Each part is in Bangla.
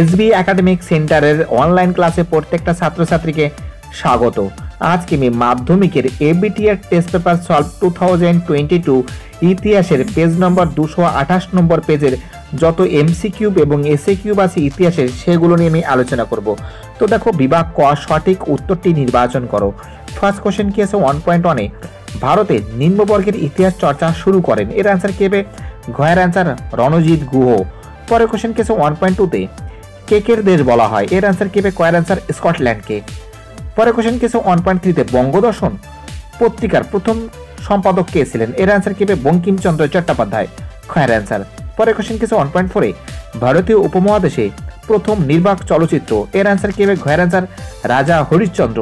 এসবি একাডেমিক সেন্টারের অনলাইন ক্লাসে প্রত্যেকটা ছাত্রছাত্রীকে স্বাগত আজকে আমি মাধ্যমিকের ABTR test paper solve two thousand twenty two ইতিহাসের পেজ নম্বর দুশো আঠাশ নম্বর পেজের যত এমসি কিউব এবং এসএ কিউব আছে ইতিহাসের সেগুলো নিয়ে আমি আলোচনা করব তো দেখো বিভাগ ক সঠিক উত্তরটি নির্বাচন করো ফার্স্ট কোশ্চেন কি আছে ওয়ান পয়েন্ট ওয়ানে ভারতে নিম্নবর্গের ইতিহাস চর্চা শুরু করেন এর অ্যান্সার কে হবে ঘয়ের অ্যান্সার রণজিৎ গুহ পরের কোশ্চেন কি আছে ওয়ান পয়েন্ট টুতে কেকের দেশ বলা হয় এর অ্যান্সার কেবে কয়ের অ্যান্সার স্কটল্যান্ডকে পরে কোশ্চেন কেসে ওয়ান পয়েন্ট থ্রিতে বঙ্গদর্শন পত্রিকার প্রথম সম্পাদক কে ছিলেন এর অ্যান্সার কেবে বঙ্কিমচন্দ্র চট্টোপাধ্যায় খয়ের অ্যান্সার পরে কোশ্চেন কিছু ওয়ান পয়েন্ট ফোরে ভারতীয় উপমহাদেশে প্রথম নির্বাক চলচ্চিত্র এর অ্যান্সার কেবে ঘয়ের অ্যান্সার রাজা হরিশ্চন্দ্র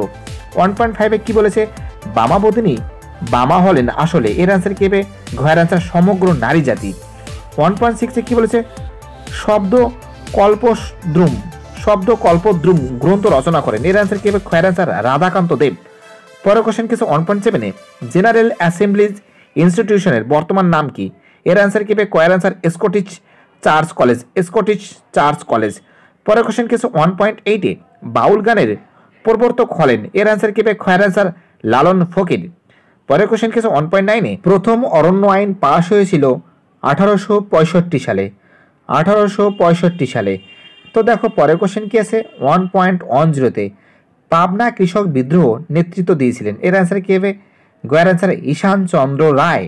ওয়ান পয়েন্ট ফাইভে কী বলেছে বামা বদিনী বামা হলেন আসলে এর অ্যান্সার কেবে ঘয়ের অ্যান্সার সমগ্র নারী জাতি ওয়ান পয়েন্ট সিক্সে কী বলেছে শব্দ কল্পদ্রুম শব্দ কল্পদ্রুম গ্রন্থ রচনা করেন এর অ্যান্সার কি হবে খয়ের অ্যান্সার রাধাকান্ত দেব পরের কোশ্চেন কিছু ওয়ান পয়েন্ট সেভেনে জেনারেল অ্যাসেম্বলিজ ইনস্টিটিউশনের বর্তমান নাম কি এর অ্যান্সার কি হবে কয়ের answer Scottish Church College Scottish Church College পরের কোশ্চেন কিছু ওয়ান পয়েন্ট এইটে বাউল গানের প্রবর্তক হলেন এর অ্যান্সার কি হবে খয়ের অ্যান্সার লালন ফকির পরের কোশ্চেন কিছু ওয়ান পয়েন্ট নাইনে প্রথম অরণ্য আইন পাশ হয়েছিল আঠারোশো পঁয়ষট্টি সালে আঠারোশো সালে তো দেখো পরের কোশ্চেন কি আছে ওয়ান পয়েন্ট ওয়ান জিরোতে পাবনা কৃষক বিদ্রোহ নেতৃত্ব দিয়েছিলেন এর অ্যান্সার কী হবে গয়ের অ্যান্সার ঈশান চন্দ্র রায়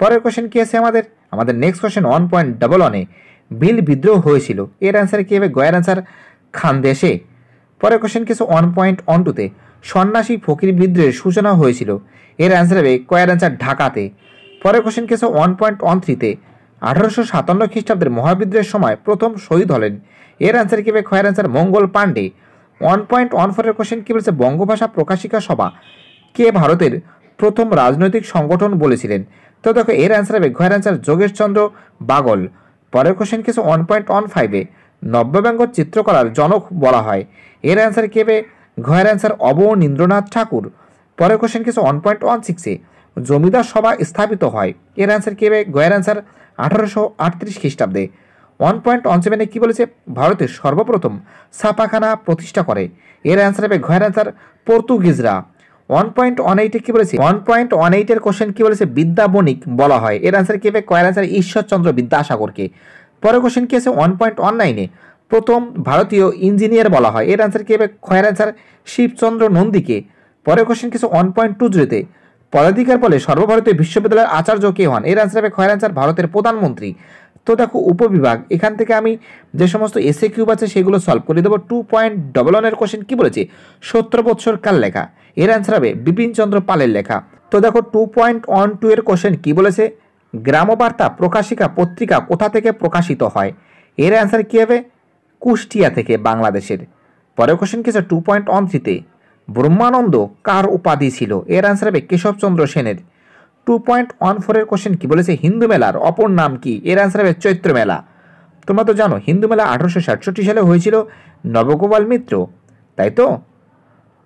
পরের কোশ্চেন কী আছে আমাদের আমাদের next question one point double ওয়ানে বিল বিদ্রোহ হয়েছিল এর অ্যান্সার কী হবে গয়ের অ্যান্সার খানদেশে পরের কোশ্চেন কিছু ওয়ান পয়েন্ট ওয়ান টুতে সন্ন্যাসী ফকির বিদ্রোহের সূচনা হয়েছিল এর অ্যান্সার হবে কয়ের অ্যান্সার ঢাকাতে পরের কোশ্চেন কিছু ওয়ান পয়েন্ট ওয়ান থ্রিতে আঠারোশো সাতান্ন খ্রিস্টাব্দের মহাবিদ্রোহের সময় প্রথম শহীদ হলেন এর অ্যান্সার কী হবে খয়ের answer Mangal Pandey one point one ফোরের কোশ্চেন কী বলেছে বঙ্গভাষা প্রকাশিকা সভা কে ভারতের প্রথম রাজনৈতিক সংগঠন বলেছিলেন তো দেখো এর অ্যান্সার হবে ঘয়ের অ্যান্সার যোগেশচন্দ্র বাগল পরের কোশ্চেন কিছু ওয়ান পয়েন্ট ওয়ান ফাইভে নব্যব্যঙ্গ চিত্রকলার জনক বলা হয় এর অ্যান্সার কী হবে ঘয়ের অ্যান্সার অবনীন্দ্রনাথ ঠাকুর পরের কোশ্চেন কিছু ওয়ান পয়েন্ট ওয়ান সিক্সে জমিদার সভা স্থাপিত হয় এর অ্যান্সার কী হবে গয়ের অ্যান্সার আঠারোশো আটত্রিশ খ্রিস্টাব্দে ওয়ান পয়েন্ট ওয়ান সেভেনে কী বলেছে ভারতের সর্বপ্রথম ছাপাখানা প্রতিষ্ঠা করে এর অ্যান্সার হবে গয়ের অ্যান্সার পর্তুগিজরা ওয়ান পয়েন্ট ওয়ান এইটে কী বলেছে ওয়ান পয়েন্ট ওয়ান এইটের কোশ্চেন কী বলেছে বিদ্যা বণিক বলা হয় এর অ্যান্সার কী হবে কয়ের অ্যান্সার ঈশ্বরচন্দ্র বিদ্যাসাগরকে পরের কোশ্চেন কী আছে ওয়ান পয়েন্ট ওয়ান নাইনে প্রথম ভারতীয় ইঞ্জিনিয়ার বলা হয় এর অ্যান্সার কী হবে খয়ের অ্যান্সার শিবচন্দ্র নন্দীকে পরের কোশ্চেন আছে ওয়ান পয়েন্ট টু জিরোতে পদাধিকার বলে সর্বভারতীয় বিশ্ববিদ্যালয়ের আচার্য কে হন এর আনসার হবে খয়ের আনসার ভারতের প্রধানমন্ত্রী তো দেখো উপবিভাগ এখান থেকে আমি যে সমস্ত এসএ কিউব আছে সেগুলো সলভ করে দেবো টু পয়েন্ট ডবল ওয়ানের কোশ্চেন কী বলেছে সত্তর বৎসর কাল লেখা এর অ্যান্সার হবে বিপিনচন্দ্র পালের লেখা তো দেখো টু পয়েন্ট ওয়ান টু এর কোশ্চেন কী বলেছে গ্রামবার্তা প্রকাশিকা পত্রিকা কোথা থেকে প্রকাশিত হয় এর অ্যান্সার কী হবে কুষ্টিয়া থেকে বাংলাদেশের পরের কোশ্চেন কী আছে টু পয়েন্ট ওয়ান থ্রিতে ব্রহ্মানন্দ কার উপাধি ছিল এর আনসার হবে কেশবচন্দ্র সেনের টু পয়েন্ট ওয়ান ফোরের কোশ্চেন কী বলেছে হিন্দু মেলার অপর নাম কি এর আনসার হবে চৈত্র মেলা তোমরা তো জানো হিন্দু মেলা আঠারোশো সাতষট্টি সালে হয়েছিল নবগোপাল মিত্র তাই তো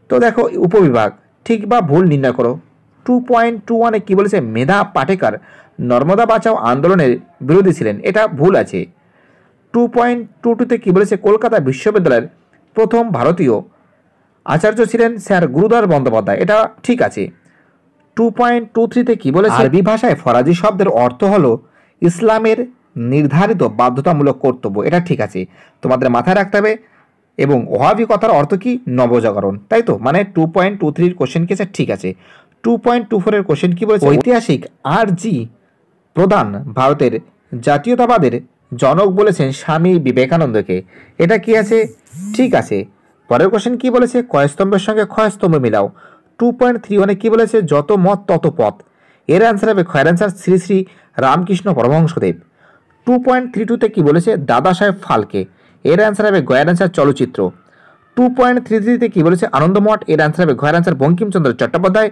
তো দেখো উপবিভাগ ঠিক বা ভুল নির্ণয় করো টু পয়েন্ট টু ওয়ানে কী বলেছে মেধা পাটেকার নর্মদা বাঁচাও আন্দোলনের বিরোধী ছিলেন এটা ভুল আছে টু পয়েন্ট টু টুতে কী বলেছে কলকাতা বিশ্ববিদ্যালয়ের প্রথম ভারতীয় আচার্য ছিলেন স্যার গুরুদার বন্দ্যোপাধ্যায় এটা ঠিক আছে টু পয়েন্ট টু থ্রিতে কী বলেছে আরবি ভাষায় ফরাজি শব্দের অর্থ হলো ইসলামের নির্ধারিত বাধ্যতামূলক কর্তব্য এটা ঠিক আছে তোমাদের মাথায় রাখতে হবে এবং ওহাবি কথার অর্থ কি নবজাগরণ তাই তো মানে টু পয়েন্ট টু থ্রির কোশ্চেন কি ঠিক আছে টু পয়েন্ট টু ফোরের কোশ্চেন কি বলেছে ঐতিহাসিক আর জি প্রধান ভারতের জাতীয়তাবাদের জনক বলেছেন স্বামী বিবেকানন্দকে এটা কি আছে ঠিক আছে পরের কোশ্চেন কি বলেছে ক্ষয়স্তম্ভের সঙ্গে ক্ষয়স্তম্ভ মিলাও টু পয়েন্ট থ্রি ওয়ানে কী বলেছে যত মত তত পথ এর অ্যান্সার হবে খয়ের answer Shri Shri Ramakrishna Paramahansadev two point three টুতে কী বলেছে দাদা সাহেব ফালকে এর অ্যান্সার হবে গয়ের অ্যান্সার চলচ্চিত্র টু পয়েন্ট থ্রি থ্রিতে কী বলেছে আনন্দমঠ এর অ্যান্সার হবে ঘয়ের answer Bankimchandra Chattopadhyay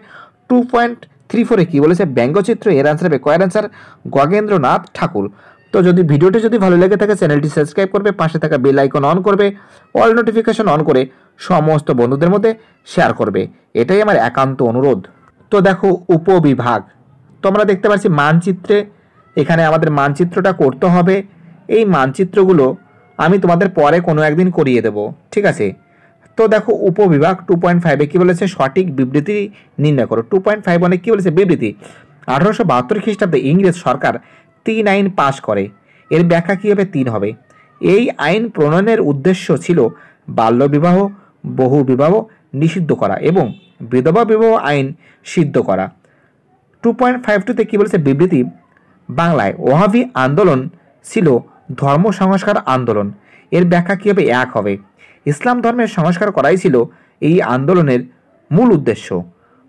two point three ফোরে কী বলেছে ব্যঙ্গচিত্র এর অ্যান্সার হবে কয়ের অ্যান্সার গগেন্দ্রনাথ ঠাকুর তো যদি ভিডিওটি যদি ভালো লেগে থাকে চ্যানেলটি সাবস্ক্রাইব করবে পাশে থাকা বেল আইকন অন করবে অল নোটিফিকেশন অন করে সমস্ত বন্ধুদের মধ্যে শেয়ার করবে এটাই আমার একান্ত অনুরোধ তো দেখো উপবিভাগ তোমরা দেখতে পাচ্ছি মানচিত্রে এখানে আমাদের মানচিত্রটা করতে হবে এই মানচিত্রগুলো আমি তোমাদের পরে কোনো একদিন করিয়ে দেব ঠিক আছে তো দেখো উপবিভাগ টু পয়েন্ট ফাইভে কী বলেছে সঠিক বিবৃতি নির্ণয় করো টু পয়েন্ট ফাইভ অনেক কী বলেছে বিবৃতি আঠারোশো বাহাত্তর খ্রিস্টাব্দে ইংরেজ সরকার তিন আইন পাশ করে এর ব্যাখ্যা কী হবে তিন হবে এই আইন প্রণয়নের উদ্দেশ্য ছিল বাল্যবিবাহ বহু বিবাহ নিষিদ্ধ করা এবং বিধবা বিবাহ আইন সিদ্ধ করা টু পয়েন্ট ফাইভ টুতে কী বলেছে বিবৃতি বাংলায় ওহাবি আন্দোলন ছিল ধর্ম সংস্কার আন্দোলন এর ব্যাখ্যা কী হবে এক হবে ইসলাম ধর্মের সংস্কার করাই ছিল এই আন্দোলনের মূল উদ্দেশ্য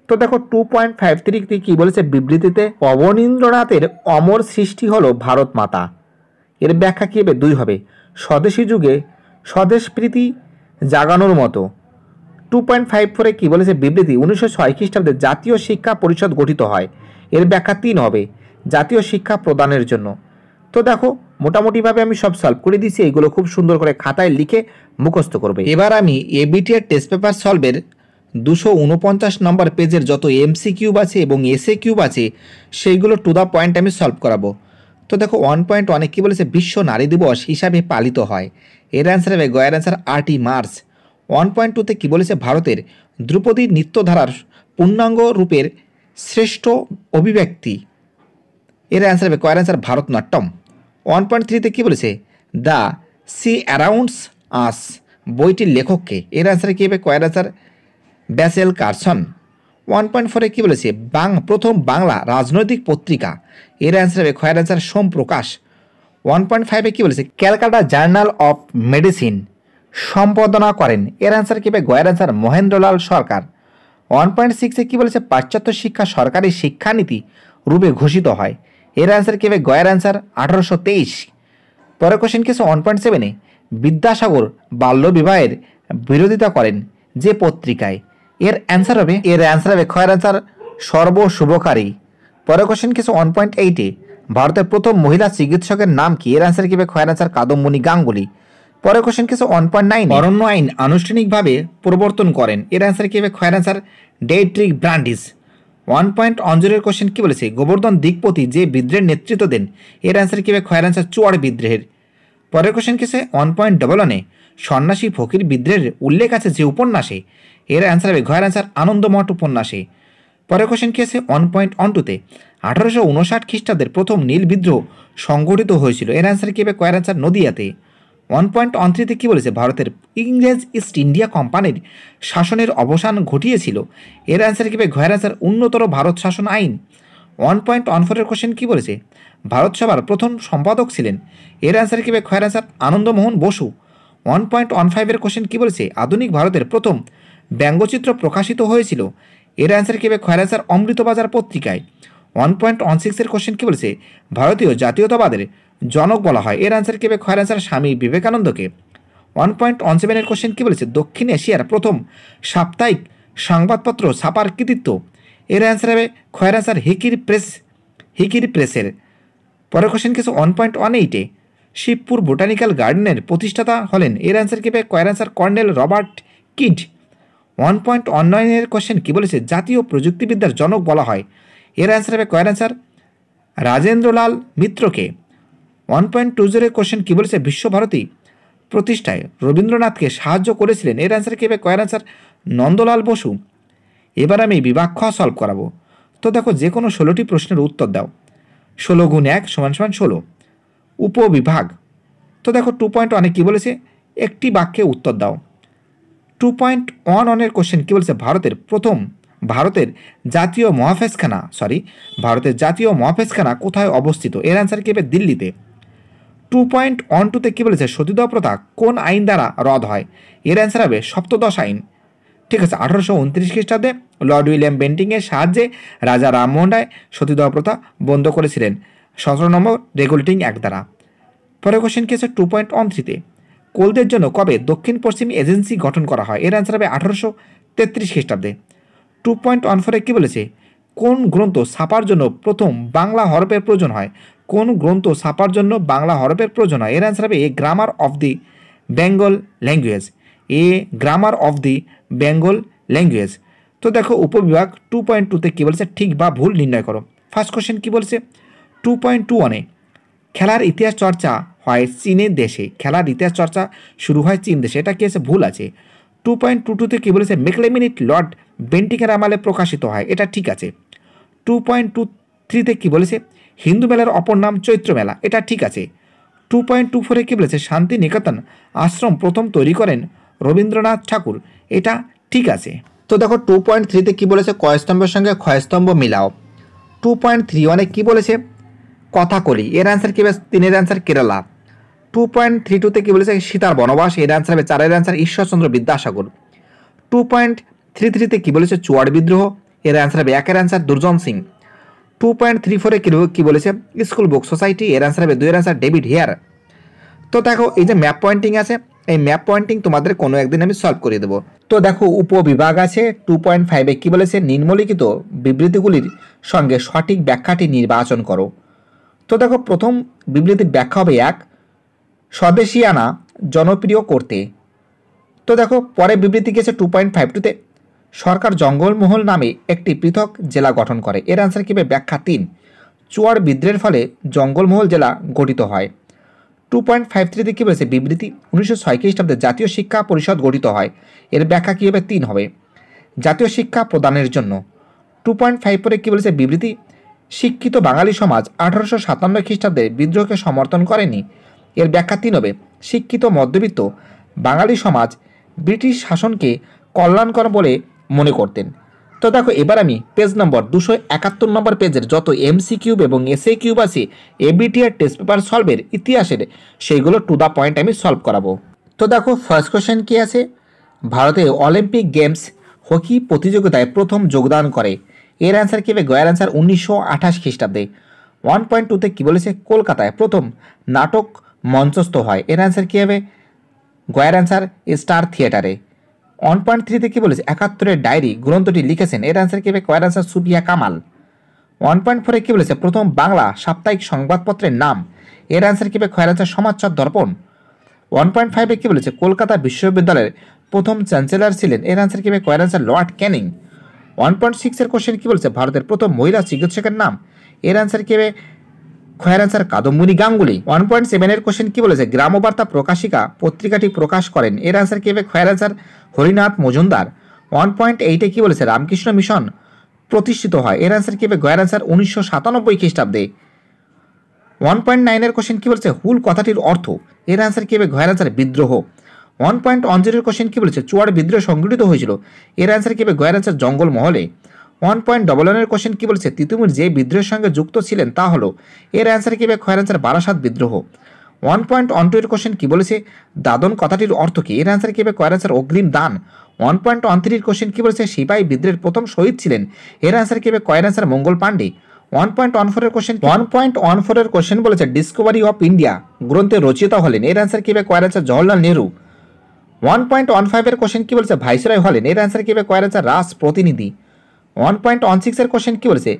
তো দেখো টু পয়েন্ট ফাইভ থ্রিতে কী বলেছে বিবৃতিতে অবনীন্দ্রনাথের অমর সৃষ্টি হলো ভারত মাতা এর ব্যাখ্যা কী হবে দুই হবে স্বদেশী যুগে স্বদেশ প্রীতি জাগানোর মতো টু পয়েন্ট ফাইভ ফোরে কী বলেছে বিবৃতি উনিশশো ছয় খ্রিস্টাব্দে জাতীয় শিক্ষা পরিষদ গঠিত হয় এর ব্যাখ্যা তিন হবে জাতীয় শিক্ষা প্রদানের জন্য তো দেখো মোটামুটিভাবে আমি সব সলভ করে দিয়েছি এগুলো খুব সুন্দর করে খাতায় লিখে মুখস্থ করবে এবার আমি এবিটিআর টেস্ট পেপার সলভের দুশো উনপঞ্চাশ নম্বর পেজের যত এমসি কিউব আছে এবং এসএ কিউব আছে সেইগুলো টু দ্য পয়েন্ট আমি সলভ করাবো তো দেখো ওয়ান পয়েন্ট অনেক কী বলেছে বিশ্ব নারী দিবস হিসাবে পালিত হয় এর অ্যান্সার হবে গয়ের অ্যান্সার আটই মার্চ ওয়ান পয়েন্ট টুতে কী বলেছে ভারতের দ্রুপদী নৃত্যধারার পূর্ণাঙ্গ রূপের শ্রেষ্ঠ অভিব্যক্তি এর অ্যান্সার হবে কয়ের অ্যান্সার ভারতনাট্যম ওয়ান পয়েন্ট থ্রিতে কী বলেছে দ্য সি অ্যারাউন্ডস আস বইটির লেখককে এর অ্যান্সার কী হবে কয়ের অ্যান্সার ব্যাসেল কার্সন ওয়ান পয়েন্ট ফোরে কী বলেছে বাং প্রথম বাংলা রাজনৈতিক পত্রিকা এর অ্যান্সার হবে খয়ের অ্যান্সার সোমপ্রকাশ ওয়ান পয়েন্ট ফাইভে কী বলেছে ক্যালকাটা জার্নাল অফ মেডিসিন সম্পাদনা করেন এর অ্যান্সার কী হবে গয়ের answer Mahendralal Sarkar one point সিক্সে কী বলেছে পাশ্চাত্য শিক্ষা সরকারি শিক্ষানীতি রূপে ঘোষিত হয় এর অ্যান্সার কী হবে গয়ের অ্যান্সার আঠারোশো তেইশ পরে কোশ্চেন কিছু ওয়ান পয়েন্ট সেভেনে বিদ্যাসাগর বাল্যবিবাহের বিরোধিতা করেন যে পত্রিকায় এর অ্যান্সার হবে এর অ্যান্সার হবে খয়ের অ্যান্সার সর্বশুভকারী পরে কোশ্চেন কিছু ওয়ান পয়েন্ট এইটে ভারতের প্রথম মহিলা চিকিৎসকের নাম কি এর অ্যান্সার কিবে খয়ের অ্যান্সার কাদম্বনি গাঙ্গুলি পরে কোশ্চেন কিছু ওয়ান পয়েন্ট নাইন অরণ্য আইন আনুষ্ঠানিকভাবে প্রবর্তন করেন এর অ্যান্সার কিবে খয়ের answer Dietrich Brandis one point অঞ্জুরের কোশ্চেন কী বলেছে গোবর্ধন দিকপতি যে বিদ্রোহের নেতৃত্ব দেন এর অ্যান্সার কিবে খয়ের অ্যান্সার চুয়ার বিদ্রোহের পরের কোশ্চেন কেসে ওয়ান পয়েন্ট ডবল ওয়ানে সন্ন্যাসী ফকির বিদ্রের উল্লেখ আছে যে উপন্যাসে এর অ্যান্সার হবে ঘয়ের অ্যান্সার আনন্দমঠ উপন্যাসে পরের কোশ্চেন কেসে ওয়ান পয়েন্ট ওয়ান টুতে আঠারোশো উনষাট খ্রিস্টাব্দের প্রথম নীল বিদ্রোহ সংগঠিত হয়েছিল এর অ্যান্সার কী হবে কয়ের অ্যান্সার নদিয়াতে ওয়ান পয়েন্ট ওয়ান থ্রিতে কী বলেছে ভারতের ইংরেজ ইস্ট ইন্ডিয়া কোম্পানির শাসনের অবসান ঘটিয়েছিল এর অ্যান্সার কী হবে ঘয়ের অ্যান্সার উন্নতর ভারত শাসন আইন ওয়ান পয়েন্ট ওয়ান ফোরের কোশ্চেন কী বলেছে ভারত সভার প্রথম সম্পাদক ছিলেন এর অ্যান্সার কী খয়ের answer Anandamohan Basu one point one ফাইভের কোশ্চেন কী বলেছে আধুনিক ভারতের প্রথম ব্যঙ্গচিত্র প্রকাশিত হয়েছিল এর অ্যান্সার কী খয়ের অ্যান্সার অমৃতবাজার পত্রিকায় ওয়ান পয়েন্ট ওয়ান সিক্সের কোশ্চেন কী বলেছে ভারতীয় জাতীয়তাবাদের জনক বলা হয় এর অ্যান্সার কী খয়ের অ্যান্সার স্বামী বিবেকানন্দকে ওয়ান পয়েন্ট ওয়ান সেভেনের কোশ্চেন কী বলেছে দক্ষিণ এশিয়ার প্রথম সাপ্তাহিক সংবাদপত্র ছাপার কৃতিত্ব এর অ্যান্সার হবে খয়ের অ্যান্সার হিকির প্রেস হিকির প্রেসের পরের কোশ্চেন কিছু ওয়ান পয়েন্ট ওয়ান এইটে শিবপুর বোটানিক্যাল গার্ডেনের প্রতিষ্ঠাতা হলেন এর অ্যান্সার কী পাবে কয়ের answer Colonel Robert Kyd one point one নাইনের কোশ্চেন কী বলেছে জাতীয় প্রযুক্তিবিদ্যার জনক বলা হয় এর অ্যান্সার হবে কয়ের অ্যান্সার রাজেন্দ্রলাল মিত্রকে ওয়ান পয়েন্ট টু জিরোর কোশ্চেন কী বলেছে বিশ্বভারতী প্রতিষ্ঠায় রবীন্দ্রনাথকে সাহায্য করেছিলেন এর অ্যান্সার কী হবে কয়ের অ্যান্সার নন্দলাল বসু এবার আমি বিভাগ খ সলভ করাবো তো দেখো যে কোনো ষোলোটি প্রশ্নের উত্তর দাও ষোলো গুণ এক সমান সমান ষোলো উপবিভাগ তো দেখো টু পয়েন্ট অনেক কী বলেছে একটি বাক্যে উত্তর দাও টু পয়েন্ট ওয়ান ওয়ানের কোশ্চেন কী বলছে ভারতের প্রথম ভারতের জাতীয় মহাফেজখানা সরি ভারতের জাতীয় মহাফেজখানা কোথায় অবস্থিত এর অ্যান্সার কী হবে দিল্লিতে টু পয়েন্ট ওয়ান টুতে কী বলেছে সতীদাহ প্রথা কোন আইন দ্বারা রদ হয় এর অ্যান্সার হবে সপ্তদশ আইন ঠিক আছে আঠারোশো উনত্রিশ খ্রিস্টাব্দে লর্ড উইলিয়াম বেন্টিংয়ের সাহায্যে রাজা রামমোহন রায় সতীদাহ প্রথা বন্ধ করেছিলেন সতেরো নম্বর রেগুলেটিং এক দ্বারা পরে কোশ্চেন কি আছে টু পয়েন্ট ওয়ান থ্রিতে কোলদের জন্য কবে দক্ষিণ পশ্চিম এজেন্সি গঠন করা হয় এর অ্যান্সার হবে আঠারোশো তেত্রিশ খ্রিস্টাব্দে টু পয়েন্ট ওয়ান ফোরে কী বলেছে কোন গ্রন্থ ছাপার জন্য প্রথম বাংলা হরপের প্রয়োজন হয় কোন গ্রন্থ ছাপার জন্য বাংলা হরপের প্রয়োজন হয় এর অ্যান্সার হবে a grammar of the Bengal language a grammar of the Bengal language তো দেখো উপবিভাগ টু পয়েন্ট টুতে কী বলছে ঠিক বা ভুল নির্ণয় করো ফার্স্ট কোশ্চেন কী বলছে টু পয়েন্ট টু ওয়ানে খেলার ইতিহাস চর্চা হয় চীনের দেশে খেলার ইতিহাস চর্চা শুরু হয় চীন দেশে এটা কি আছে ভুল আছে টু পয়েন্ট টু টুতে কী বলেছে মেকলেমিনিট লর্ড বেন্টিকের আমালে প্রকাশিত হয় এটা ঠিক আছে টু পয়েন্ট টু থ্রিতে কী বলেছে হিন্দু মেলার অপর নাম চৈত্র মেলা এটা ঠিক আছে টু পয়েন্ট টু ফোরে কী বলেছে শান্তিনিকেতন আশ্রম প্রথম তৈরি করেন রবীন্দ্রনাথ ঠাকুর এটা ঠিক আছে তো দেখো টু পয়েন্ট থ্রিতে কী বলেছে কয়স্তম্ভের সঙ্গে ক্ষয়স্তম্ভ মিলাও টু পয়েন্ট থ্রি ওয়ানে কী বলেছে কথা করি এর অ্যান্সার কী হবে তিনের answer Kerala two point three টুতে কী বলেছে সীতার বনবাস এর অ্যান্সার হবে চারের answer Ishwarchandra Vidyasagar two point three থ্রিতে কী বলেছে চুয়ার বিদ্রোহ এর অ্যান্সার হবে একের answer Durjan Singh two point three ফোরে কী কী বলেছে স্কুল বুক সোসাইটি এর অ্যান্সার হবে দুইয়ের অ্যান্সার ডেভিড হেয়ার তো দেখো এই যে ম্যাপ পয়েন্টিং আছে এই ম্যাপ পয়েন্টিং তোমাদের কোনো একদিন আমি সলভ করে দেবো তো দেখো উপবিভাগ আছে টু পয়েন্ট ফাইভে কী বলেছে নিম্নলিখিত বিবৃতিগুলির সঙ্গে সঠিক ব্যাখ্যাটি নির্বাচন করো তো দেখো প্রথম বিবৃতির ব্যাখ্যা হবে এক স্বদেশী আনা জনপ্রিয় করতে তো দেখো পরে বিবৃতি গেছে টু পয়েন্ট ফাইভ টুতে সরকার জঙ্গলমহল নামে একটি পৃথক জেলা গঠন করে এর আনসার কীভাবে ব্যাখ্যা তিন চুয়ার বিদ্রের ফলে জঙ্গলমহল জেলা গঠিত হয় টু পয়েন্ট ফাইভ থ্রিতে কী বলেছে বিবৃতি উনিশশো ছয় খ্রিস্টাব্দে জাতীয় শিক্ষা পরিষদ গঠিত হয় এর ব্যাখ্যা কীভাবে তিন হবে জাতীয় শিক্ষা প্রদানের জন্য টু পয়েন্ট ফাইভ পরে কী বলেছে বিবৃতি শিক্ষিত বাঙালি সমাজ আঠারোশো সাতান্ন খ্রিস্টাব্দে বিদ্রোহকে সমর্থন করেনি এর ব্যাখ্যা তিন হবে শিক্ষিত মধ্যবিত্ত বাঙালি সমাজ ব্রিটিশ শাসনকে কল্যাণকর বলে মনে করতেন তো দেখো এবার আমি পেজ নম্বর দুশো একাত্তর নম্বর পেজের যত এমসি কিউব এবং এসএ কিউব আছে এবিটিআর টেস্ট পেপার সলভের ইতিহাসের সেইগুলো টু দ্য পয়েন্ট আমি সলভ করাবো তো দেখো ফার্স্ট কোশ্চেন কী আছে ভারতে অলিম্পিক গেমস হকি প্রতিযোগিতায় প্রথম যোগদান করে এর অ্যান্সার কী হবে গয়ের অ্যান্সার উনিশশো আঠাশ খ্রিস্টাব্দে ওয়ান পয়েন্ট টুতে কী বলেছে কলকাতায় প্রথম নাটক মঞ্চস্থ হয় এর অ্যান্সার কী হবে গয়ের অ্যান্সার স্টার থিয়েটারে ওয়ান পয়েন্ট থ্রিতে কী বলেছে একাত্তরের ডায়েরি গ্রন্থটি লিখেছেন এর আনসার কী কয়ের answer Sufia Kamal one point ফোরে কী বলেছে প্রথম বাংলা সাপ্তাহিক সংবাদপত্রের নাম এর আনসার কী কয়ের আনসার সমাচার দর্পণ ওয়ান পয়েন্ট ফাইভে কী বলেছে কলকাতা বিশ্ববিদ্যালয়ের প্রথম চ্যান্সেলর ছিলেন এর আনসার কী কয়ের answer Lord Canning one point সিক্সের কোশ্চেন কী বলেছে ভারতের প্রথম মহিলা চিকিৎসকের নাম এর আনসার কী খয়রাচার কাদম্বুনি গাঙ্গুলি ওয়ান পয়েন্ট সেভেনের কোশ্চেন কি বলেছে গ্রামবার্তা প্রকাশিকা পত্রিকাটি প্রকাশ করেন এর আনসার কি হবে খয়রাচার হরিনাথ মজুমদার ওয়ান পয়েন্ট এইটে কী বলেছে রামকৃষ্ণ মিশন প্রতিষ্ঠিত হয় এর আনসার কী হবে গয়ের আনসার উনিশশো সাতানব্বই খ্রিস্টাব্দে ওয়ান পয়েন্ট নাইনের কোশ্চেন কী বলেছে হুল কথাটির অর্থ এর আনসার কী হবে গয়ের আনসার বিদ্রোহ ওয়ান পয়েন্ট অঞ্জনের কোশ্চেন কী বলেছে চুয়াড় বিদ্রোহ সংঘটিত হয়েছিল এর আনসার কী হবে গয়ের আনসার জঙ্গলমহলে ওয়ান পয়েন্ট ডবল ওয়ানের কোশ্চেন কী বলেছে তিতুমির যে বিদ্রোহের সঙ্গে যুক্ত ছিলেন তা হলো এর অ্যান্সার কী হবে খয়ের অ্যান্সার বারাসাত বিদ্রোহ ওয়ান পয়েন্ট ওয়ান টু এর কোশ্চেন কী বলেছে দাদন কথাটির অর্থ কী এর অ্যান্সার কী হবে খয়ের অ্যান্সার অগ্রিম দান ওয়ান পয়েন্ট ওয়ান থ্রির কোশ্চেন কী বলেছে সিপাহী বিদ্রোহের প্রথম শহীদ ছিলেন এর অ্যান্সার কী হবে কয়ের answer Mangal Pandey one point one ফোরের কোশ্চেন ওয়ান পয়েন্ট ওয়ান ফোরের কোশ্চেন বলেছে ডিসকভারি অফ ইন্ডিয়া গ্রন্থে রচিত হলেন এর অ্যান্সার কী হবে কয়ের answer Jawaharlal Nehru one point one ফাইভের কোশ্চেন কী বলেছে ভাইসরায় হলেন এর অ্যান্সার কী হবে কয়ের অ্যান্সার রাস প্রতিনিধি ওয়ান পয়েন্ট ওয়ান সিক্সের কোশ্চেন কী বলেছে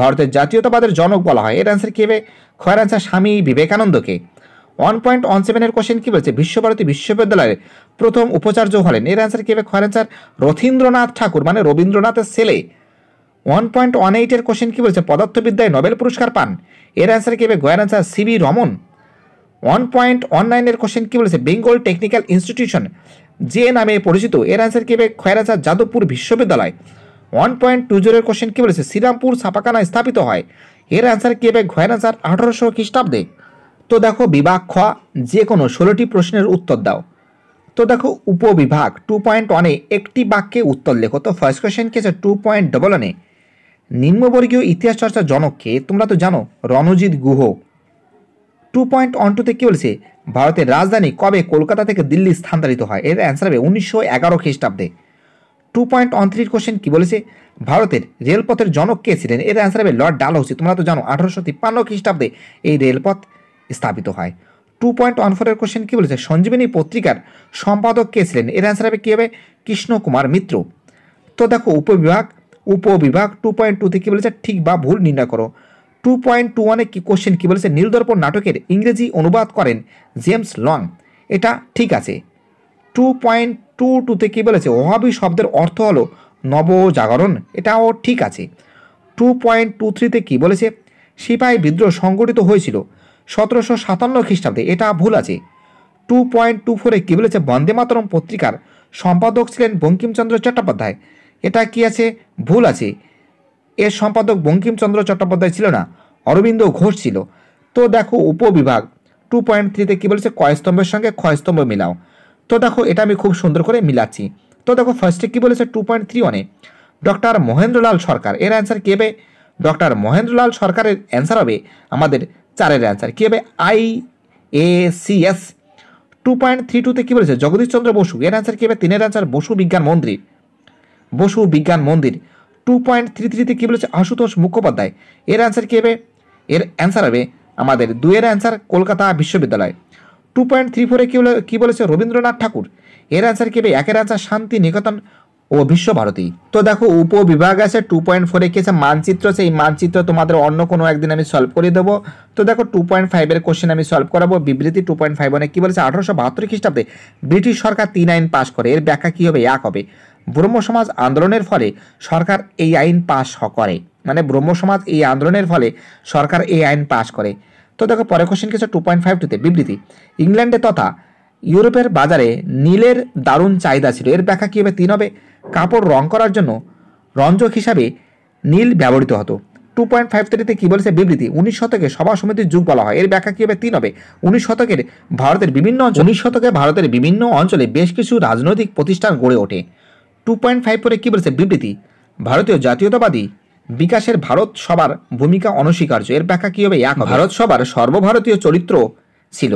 ভারতের জাতীয়তাবাদের জনক বলা হয় এর অ্যান্সার কী হবে খয়ের অ্যান্সার স্বামী বিবেকানন্দকে ওয়ান পয়েন্ট ওয়ান সেভেনের কোশ্চেন কী বলছে বিশ্বভারতী বিশ্ববিদ্যালয়ের প্রথম উপাচার্য হলেন এর অ্যান্সার কী হবে খয়ের অ্যান্সার রথীন্দ্রনাথ ঠাকুর মানে রবীন্দ্রনাথের ছেলে ওয়ান পয়েন্ট ওয়ান এইটের কোশ্চেন কী বলছে পদার্থবিদ্যায় নোবেল পুরস্কার পান এর অ্যান্সার কী হবে গয়ের answer C V Raman one point one নাইনের কোশ্চেন কী বলেছে বেঙ্গল টেকনিক্যাল ইনস্টিটিউশন যে নামে পরিচিত এর অ্যান্সার কী হবে খয়ের অ্যান্সার যাদবপুর বিশ্ববিদ্যালয় ওয়ান পয়েন্ট টু জিরোর কোশ্চেন কী বলেছে শ্রীরামপুর ছাপাখানা স্থাপিত হয় এর অ্যান্সার কী হবে ঘয়ের অ্যান্সার আঠারোশো খ্রিস্টাব্দে তো দেখো বিভাগ খ যে কোনো ষোলোটি প্রশ্নের উত্তর দাও তো দেখো উপবিভাগ টু পয়েন্ট ওয়ানে একটি বাক্যে উত্তর লেখো তো ফার্স্ট কোশ্চেন কী আছে টু পয়েন্ট ডবল ওয়ানে নিম্নবর্গীয় ইতিহাস চর্চা জনককে তোমরা তো জানো Ranajit Guha two point one টুতে কী বলছে ভারতের রাজধানী কবে কলকাতা থেকে দিল্লি স্থানান্তরিত হয় এর অ্যান্সার হবে উনিশশো এগারো খ্রিস্টাব্দে টু পয়েন্ট থ্রির কোশ্চেন কি বলেছে ভারতের রেলপথের জনক কে ছিলেন এর অ্যান্সার হবে লর্ড ডালহৌসি তোমরা তো জানো আঠারোশো তিপ্পান্ন খ্রিস্টাব্দে এই রেলপথ স্থাপিত হয় টু পয়েন্ট ওয়ান ফোরের কোশ্চেন কী বলেছে সঞ্জীবনী পত্রিকার সম্পাদক কে ছিলেন এর অ্যান্সার হবে কী হবে কৃষ্ণ কুমার মিত্র তো দেখো উপবিভাগ উপবিভাগ টু পয়েন্ট টুতে কী বলেছে ঠিক বা ভুল নির্ণয় করো টু পয়েন্ট টু ওয়ানে কী কোশ্চেন কী বলেছে নীলদর্পণ নাটকের ইংরেজি অনুবাদ করেন জেমস লং এটা ঠিক আছে টু পয়েন্ট টু টুতে কী বলেছে ওহাবি শব্দের অর্থ হলো নবজাগরণ এটাও ঠিক আছে টু পয়েন্ট টু থ্রিতে কী বলেছে সিপাহী বিদ্রোহ সংগঠিত হয়েছিল সতেরোশো সাতান্ন খ্রিস্টাব্দে এটা ভুল আছে টু পয়েন্ট টু ফোরে কী বলেছে বন্দে মাতরম পত্রিকার সম্পাদক ছিলেন বঙ্কিমচন্দ্র চট্টোপাধ্যায় এটা কি আছে ভুল আছে এর সম্পাদক বঙ্কিমচন্দ্র চট্টোপাধ্যায় ছিল না অরবিন্দ ঘোষ ছিল তো দেখো উপবিভাগ টু পয়েন্ট থ্রিতে কী বলেছে কয়স্তম্ভের সঙ্গে ক্ষয়স্তম্ভ মিলাও তো দেখো এটা আমি খুব সুন্দর করে মিলাচ্ছি তো দেখো ফার্স্টে কী বলেছে টু পয়েন্ট থ্রি ওয়ানে ডক্টর মহেন্দ্রলাল সরকার এর অ্যান্সার কী হবে ডক্টর মহেন্দ্রলাল সরকারের অ্যান্সার হবে আমাদের চারের অ্যান্সার কী হবে I A C S two point three টুতে কী বলেছে জগদীশচন্দ্র বসু এর অ্যান্সার কী হবে তিনের অ্যান্সার বসু বিজ্ঞান মন্দির বসু বিজ্ঞান মন্দির টু পয়েন্ট থ্রি থ্রিতে কী বলেছে আশুতোষ মুখোপাধ্যায় এর অ্যান্সার কী হবে এর অ্যান্সার হবে আমাদের দুয়ের অ্যান্সার কলকাতা বিশ্ববিদ্যালয় টু পয়েন্ট থ্রি ফোরে কী কী বলেছে রবীন্দ্রনাথ ঠাকুর এর আনসার কী একের আনসার শান্তি নিকেতন ও বিশ্বভারতী তো দেখো উপবিভাগ আছে টু পয়েন্ট ফোরে কি আছে মানচিত্র সেই মানচিত্র তোমাদের অন্য কোনো একদিন আমি সলভ করে দেবো তো দেখো টু পয়েন্ট ফাইভের কোশ্চেন আমি সলভ করাবো বিবৃতি টু পয়েন্ট ফাইভ অনেক কী বলেছে আঠারোশো বাহাত্তর খ্রিস্টাব্দে ব্রিটিশ সরকার তিন আইন পাশ করে এর ব্যাখ্যা কী হবে এক হবে ব্রহ্ম সমাজ আন্দোলনের ফলে সরকার এই আইন পাশ করে মানে ব্রহ্ম সমাজ এই আন্দোলনের ফলে সরকার এই আইন পাশ করে তো দেখো পরে কোশ্চেন কিছু টু পয়েন্ট ফাইভ টুতে বিবৃতি ইংল্যান্ডে তথা ইউরোপের বাজারে নীলের দারুণ চাহিদা ছিল এর ব্যাখ্যা কী হবে তিন হবে কাপড় রং করার জন্য রঞ্জক হিসাবে নীল ব্যবহৃত হতো টু পয়েন্ট ফাইভ থ্রিতে কী বলেছে বিবৃতি উনিশ শতকে সভা সমিতির যুগ বলা হয় এর ব্যাখ্যা কী হবে তিন হবে উনিশ শতকের ভারতের বিভিন্ন অঞ্চল উনিশ শতকে ভারতের বিভিন্ন অঞ্চলে বেশ কিছু রাজনৈতিক প্রতিষ্ঠান গড়ে ওঠে টু পয়েন্ট ফাইভ পরে কী বলেছে বিবৃতি ভারতীয় জাতীয়তাবাদী বিকাশের ভারত সবার ভূমিকা অনস্বীকার্য এর ব্যাখ্যা কী হবে এক ভারত সবার সর্বভারতীয় চরিত্র ছিল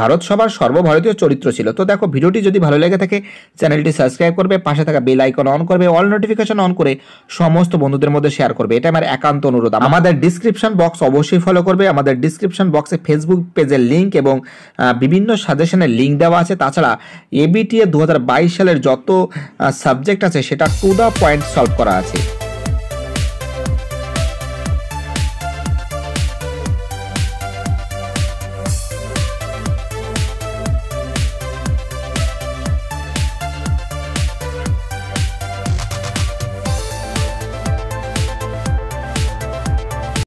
ভারত সবার সর্বভারতীয় চরিত্র ছিল তো দেখো ভিডিওটি যদি ভালো লেগে থাকে চ্যানেলটি সাবস্ক্রাইব করবে পাশে থাকা বেল আইকন অন করবে অল নোটিফিকেশন অন করে সমস্ত বন্ধুদের মধ্যে শেয়ার করবে এটা আমার একান্ত অনুরোধ আমাদের ডিসক্রিপশন বক্স অবশ্যই ফলো করবে আমাদের ডিসক্রিপশন বক্সে ফেসবুক পেজের লিঙ্ক এবং বিভিন্ন সাজেশনের লিঙ্ক দেওয়া আছে তাছাড়া এবিটিএ দু হাজার সালের যত সাবজেক্ট আছে সেটা টু দ্য পয়েন্ট সলভ করা আছে